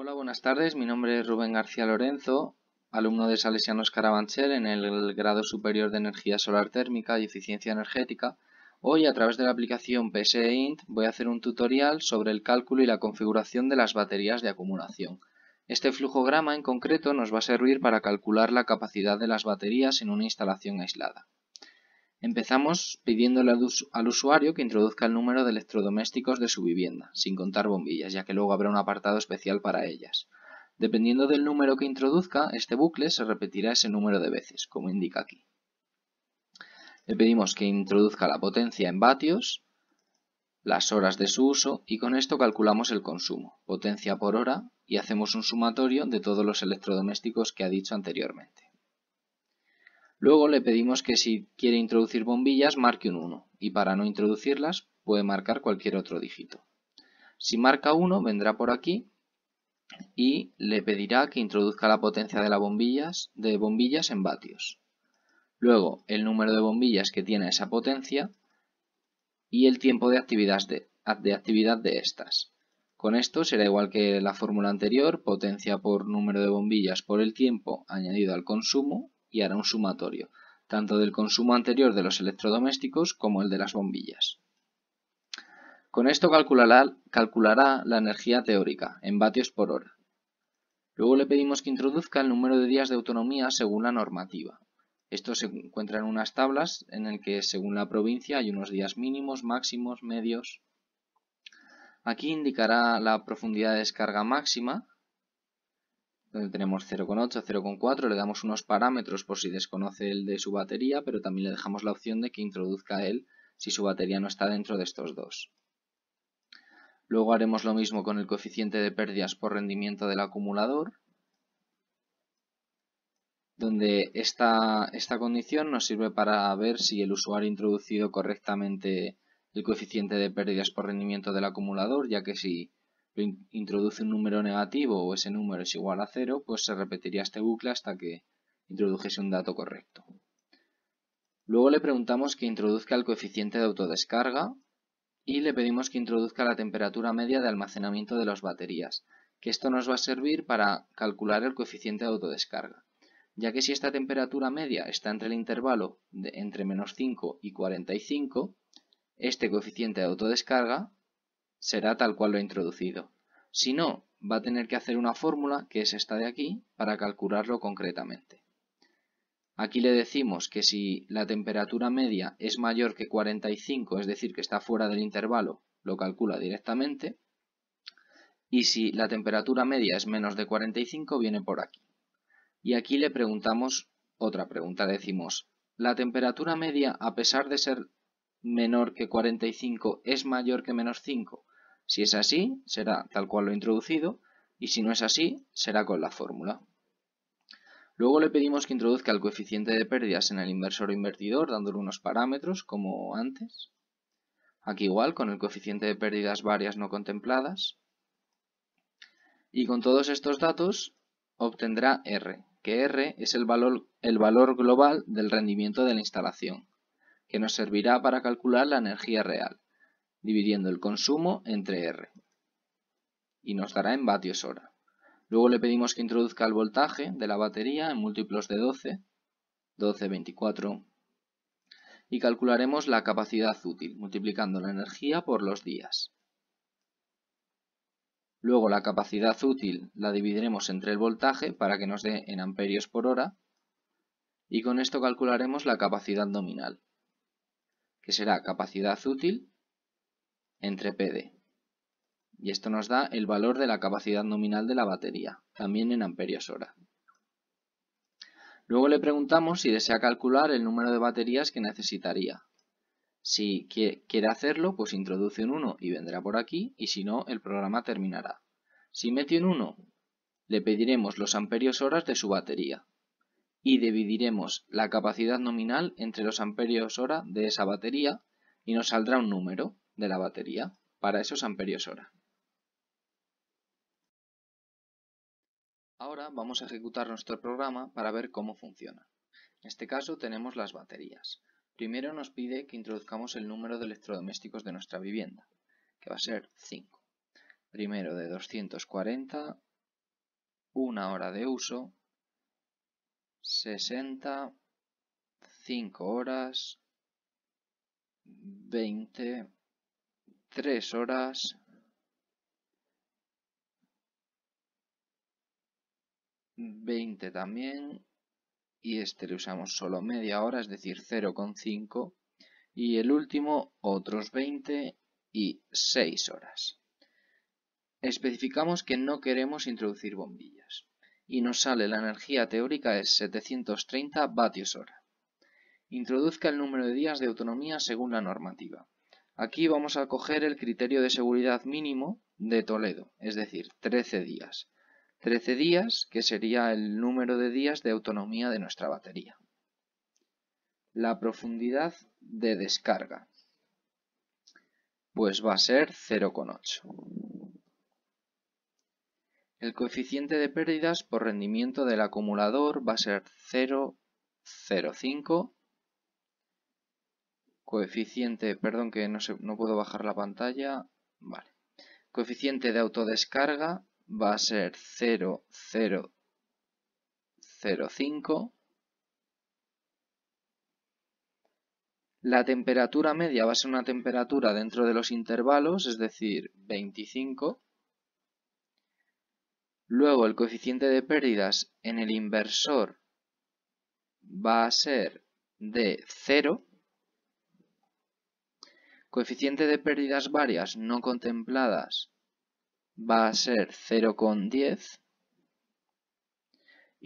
Hola, buenas tardes. Mi nombre es Rubén García Lorenzo, alumno de Salesianos Carabanchel en el grado superior de Energía Solar Térmica y Eficiencia Energética. Hoy, a través de la aplicación PSE Int, voy a hacer un tutorial sobre el cálculo y la configuración de las baterías de acumulación. Este flujograma en concreto nos va a servir para calcular la capacidad de las baterías en una instalación aislada. Empezamos pidiéndole al, usuario que introduzca el número de electrodomésticos de su vivienda, sin contar bombillas, ya que luego habrá un apartado especial para ellas. Dependiendo del número que introduzca, este bucle se repetirá ese número de veces, como indica aquí. Le pedimos que introduzca la potencia en vatios, las horas de su uso y con esto calculamos el consumo, potencia por hora y hacemos un sumatorio de todos los electrodomésticos que ha dicho anteriormente. Luego le pedimos que si quiere introducir bombillas marque un 1 y para no introducirlas puede marcar cualquier otro dígito. Si marca 1 vendrá por aquí y le pedirá que introduzca la potencia de, las bombillas, de bombillas en vatios. Luego el número de bombillas que tiene esa potencia y el tiempo de actividad de, de, actividad de estas. Con esto será igual que la fórmula anterior, potencia por número de bombillas por el tiempo añadido al consumo y hará un sumatorio, tanto del consumo anterior de los electrodomésticos como el de las bombillas. Con esto calculará, la energía teórica, en vatios por hora. Luego le pedimos que introduzca el número de días de autonomía según la normativa. Esto se encuentra en unas tablas en el que según la provincia hay unos días mínimos, máximos, medios. Aquí indicará la profundidad de descarga máxima donde tenemos 0,8, 0,4, le damos unos parámetros por si desconoce el de su batería, pero también le dejamos la opción de que introduzca él si su batería no está dentro de estos dos. Luego haremos lo mismo con el coeficiente de pérdidas por rendimiento del acumulador, donde esta, esta condición nos sirve para ver si el usuario ha introducido correctamente el coeficiente de pérdidas por rendimiento del acumulador, ya que si introduce un número negativo o ese número es igual a 0, pues se repetiría este bucle hasta que introdujese un dato correcto. Luego le preguntamos que introduzca el coeficiente de autodescarga y le pedimos que introduzca la temperatura media de almacenamiento de las baterías, que esto nos va a servir para calcular el coeficiente de autodescarga, ya que si esta temperatura media está entre el intervalo de entre menos 5 y 45, este coeficiente de autodescarga será tal cual lo he introducido. Si no, va a tener que hacer una fórmula, que es esta de aquí, para calcularlo concretamente. Aquí le decimos que si la temperatura media es mayor que 45, es decir, que está fuera del intervalo, lo calcula directamente. Y si la temperatura media es menos de 45, viene por aquí. Y aquí le preguntamos otra pregunta, decimos, ¿la temperatura media, a pesar de ser menor que 45, es mayor que menos 5? Si es así, será tal cual lo introducido y si no es así, será con la fórmula. Luego le pedimos que introduzca el coeficiente de pérdidas en el inversor o invertidor dándole unos parámetros como antes. Aquí igual con el coeficiente de pérdidas varias no contempladas. Y con todos estos datos obtendrá R, que R es el valor global del rendimiento de la instalación, que nos servirá para calcular la energía real dividiendo el consumo entre R. Y nos dará en vatios hora. Luego le pedimos que introduzca el voltaje de la batería en múltiplos de 12, 12, 24, y calcularemos la capacidad útil, multiplicando la energía por los días. Luego la capacidad útil la dividiremos entre el voltaje para que nos dé en amperios por hora, y con esto calcularemos la capacidad nominal, que será capacidad útil entre PD. Y esto nos da el valor de la capacidad nominal de la batería, también en amperios hora. Luego le preguntamos si desea calcular el número de baterías que necesitaría. Si quiere hacerlo, pues introduce un 1 y vendrá por aquí, y si no, el programa terminará. Si mete un 1, le pediremos los amperios horas de su batería y dividiremos la capacidad nominal entre los amperios hora de esa batería y nos saldrá un número, de la batería para esos amperios hora. Ahora vamos a ejecutar nuestro programa para ver cómo funciona. En este caso tenemos las baterías. Primero nos pide que introduzcamos el número de electrodomésticos de nuestra vivienda, que va a ser 5. Primero de 240, una hora de uso, 60, 5 horas, 20, 3 horas 20 también y este le usamos solo media hora es decir 0,5 y el último otros 20 y 6 horas especificamos que no queremos introducir bombillas y nos sale la energía teórica es 730 vatios hora introduzca el número de días de autonomía según la normativa Aquí vamos a coger el criterio de seguridad mínimo de Toledo, es decir, 13 días. 13 días, que sería el número de días de autonomía de nuestra batería. La profundidad de descarga, pues va a ser 0,8. El coeficiente de pérdidas por rendimiento del acumulador va a ser 0,05 coeficiente, perdón que no, se, no puedo bajar la pantalla, vale. Coeficiente de autodescarga va a ser 0,005. La temperatura media va a ser una temperatura dentro de los intervalos, es decir, 25. Luego el coeficiente de pérdidas en el inversor va a ser de 0 coeficiente de pérdidas varias no contempladas va a ser 0,10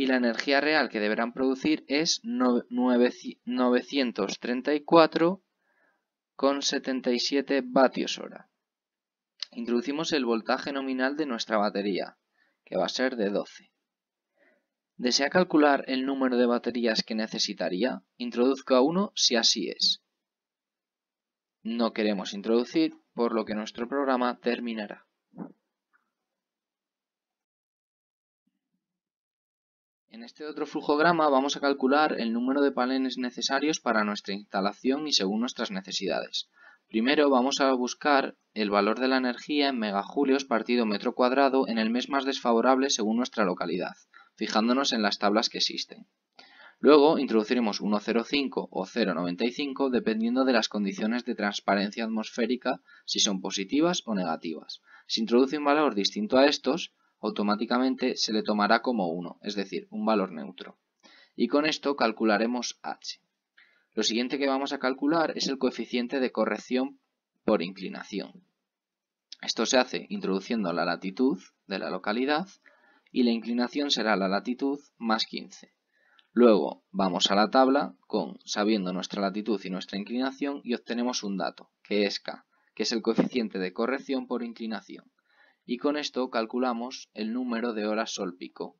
y la energía real que deberán producir es 934,77 vatios hora. Introducimos el voltaje nominal de nuestra batería, que va a ser de 12. ¿Desea calcular el número de baterías que necesitaría? Introduzca 1 si así es no queremos introducir, por lo que nuestro programa terminará. En este otro flujograma vamos a calcular el número de paneles necesarios para nuestra instalación y según nuestras necesidades. Primero vamos a buscar el valor de la energía en megajulios partido metro cuadrado en el mes más desfavorable según nuestra localidad, fijándonos en las tablas que existen. Luego introduciremos 1,05 o 0,95 dependiendo de las condiciones de transparencia atmosférica, si son positivas o negativas. Si introduce un valor distinto a estos, automáticamente se le tomará como 1, es decir, un valor neutro. Y con esto calcularemos h. Lo siguiente que vamos a calcular es el coeficiente de corrección por inclinación. Esto se hace introduciendo la latitud de la localidad y la inclinación será la latitud más 15. Luego vamos a la tabla con sabiendo nuestra latitud y nuestra inclinación y obtenemos un dato, que es K, que es el coeficiente de corrección por inclinación. Y con esto calculamos el número de horas sol pico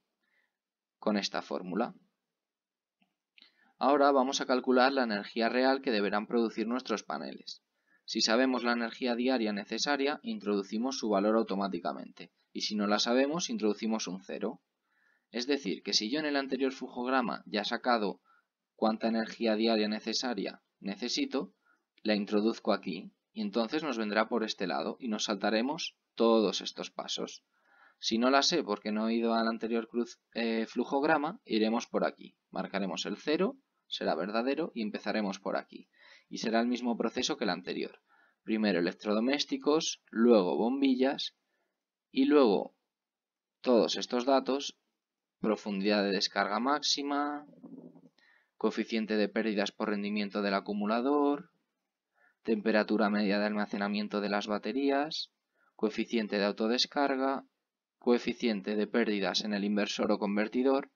con esta fórmula. Ahora vamos a calcular la energía real que deberán producir nuestros paneles. Si sabemos la energía diaria necesaria, introducimos su valor automáticamente, y si no la sabemos, introducimos un cero. Es decir, que si yo en el anterior grama ya he sacado cuánta energía diaria necesaria necesito, la introduzco aquí y entonces nos vendrá por este lado y nos saltaremos todos estos pasos. Si no la sé porque no he ido al anterior cruz, eh, flujograma, iremos por aquí. Marcaremos el cero, será verdadero y empezaremos por aquí. Y será el mismo proceso que el anterior. Primero electrodomésticos, luego bombillas y luego todos estos datos profundidad de descarga máxima, coeficiente de pérdidas por rendimiento del acumulador, temperatura media de almacenamiento de las baterías, coeficiente de autodescarga, coeficiente de pérdidas en el inversor o convertidor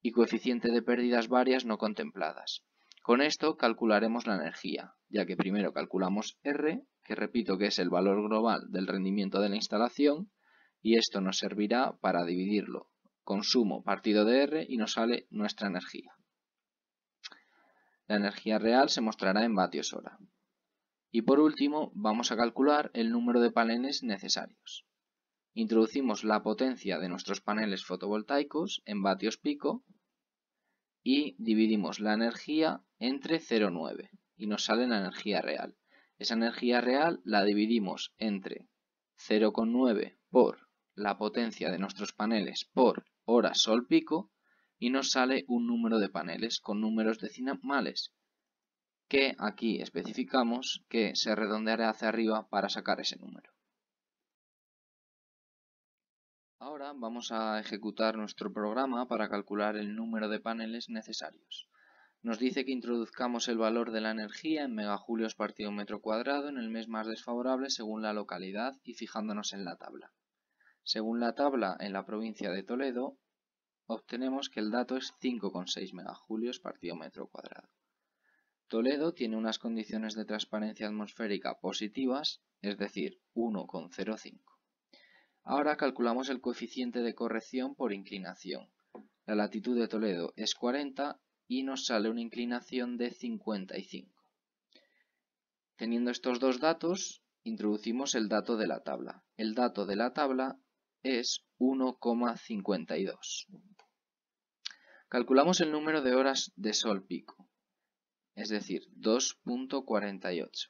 y coeficiente de pérdidas varias no contempladas. Con esto calcularemos la energía, ya que primero calculamos R, que repito que es el valor global del rendimiento de la instalación, y esto nos servirá para dividirlo consumo partido de R y nos sale nuestra energía. La energía real se mostrará en vatios hora. Y por último, vamos a calcular el número de paneles necesarios. Introducimos la potencia de nuestros paneles fotovoltaicos en vatios pico y dividimos la energía entre 0,9 y nos sale la energía real. Esa energía real la dividimos entre 0,9 por la potencia de nuestros paneles por hora sol pico y nos sale un número de paneles con números decimales que aquí especificamos que se redondeará hacia arriba para sacar ese número. Ahora vamos a ejecutar nuestro programa para calcular el número de paneles necesarios. Nos dice que introduzcamos el valor de la energía en megajulios partido metro cuadrado en el mes más desfavorable según la localidad y fijándonos en la tabla. Según la tabla en la provincia de Toledo, obtenemos que el dato es 5,6 megajulios partido metro cuadrado. Toledo tiene unas condiciones de transparencia atmosférica positivas, es decir, 1,05. Ahora calculamos el coeficiente de corrección por inclinación. La latitud de Toledo es 40 y nos sale una inclinación de 55. Teniendo estos dos datos, introducimos el dato de la tabla. El dato de la tabla es 1,52. Calculamos el número de horas de sol pico, es decir, 2.48.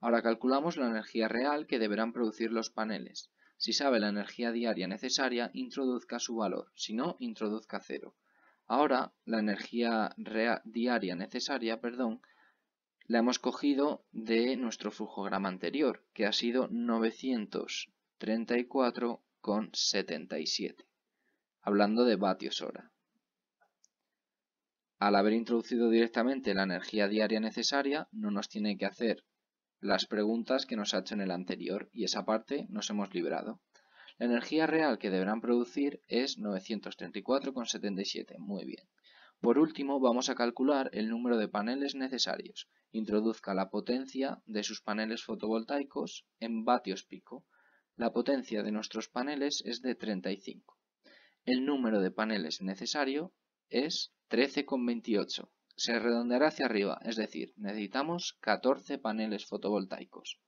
Ahora calculamos la energía real que deberán producir los paneles. Si sabe la energía diaria necesaria, introduzca su valor, si no, introduzca cero. Ahora, la energía diaria necesaria, perdón, la hemos cogido de nuestro flujograma anterior, que ha sido 934 con 77, hablando de vatios hora. Al haber introducido directamente la energía diaria necesaria, no nos tiene que hacer las preguntas que nos ha hecho en el anterior y esa parte nos hemos librado. La energía real que deberán producir es 934,77. Muy bien. Por último, vamos a calcular el número de paneles necesarios. Introduzca la potencia de sus paneles fotovoltaicos en vatios pico. La potencia de nuestros paneles es de 35. El número de paneles necesario es 13,28. Se redondeará hacia arriba, es decir, necesitamos 14 paneles fotovoltaicos.